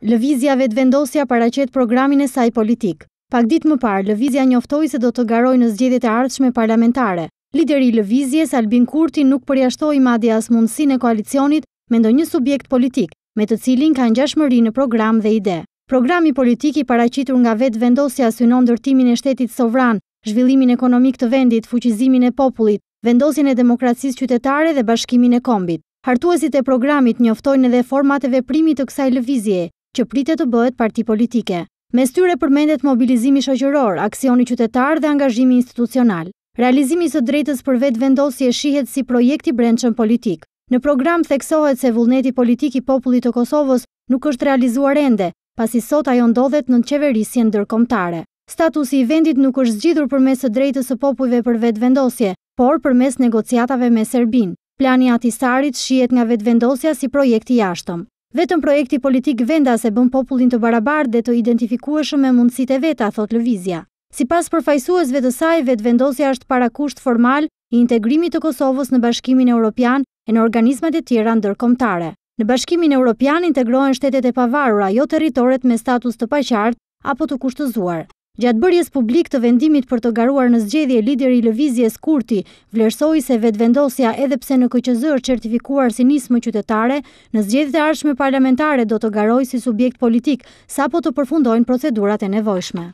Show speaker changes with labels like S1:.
S1: Lëvizja vetë vendosja paracet programin e saj politik. Pak dit më parë, Lëvizja njoftoj se do të garoj në zgjedit e ardshme parlamentare. Lideri Lëvizje, Salbin Kurti, nuk përjashtoj madhja as mundësin e koalicionit me ndo një subjekt politik, me të cilin ka një në program dhe ide. Programi politik i paracitur nga vetë vendosja synon dërtimin e shtetit sovran, zhvillimin ekonomik të vendit, fuqizimin e popullit, vendosjen e demokracisë qytetare dhe bashkimin e kombit. Hartuazit e programit njoftojnë edhe format e veprimit të kësaj lëvizje, që pritet të bëhet parti politike. Me styre përmendet mobilizimi shoqëror, aksioni qytetar dhe angazhimi institucional. Realizimi së drejtës për vetë vendosje shihet si projekti brendshëm politik. Në program theksohet se vullneti politik i popullit të Kosovës nuk është realizuar ende, pasi sot ajo ndodhet në qeverisjen ndërkombëtare. Statusi i vendit nuk është zgjidhur përmes së drejtës së popujve për vetë vendosje, por përmes negociatave me Serbinë. Plani Atisarit shihet nga vetë vendosja si projekti jashtëm. Vetëm projekti politik vendas e bën popullin të barabar dhe të identifikueshëm me mundësit e veta, thot Lëvizja. Si pas përfajsues të saj, vetë vendosja është para kusht formal i integrimit të Kosovës në bashkimin e Europian e në organismat e tjera ndërkomtare. Në bashkimin e Europian integrohen shtetet e pavarura, jo teritoret me status të paqartë apo të kushtëzuar. Gjatë bërjes publik të vendimit për të garuar në zgjedhje lideri Lëvizjes Kurti, vlerësoj se vetë vendosja edhepse në këqëzër certifikuar si nismë qytetare, në zgjedhje të arshme parlamentare do të garoj si subjekt politik, sa po të përfundojnë procedurat e nevojshme.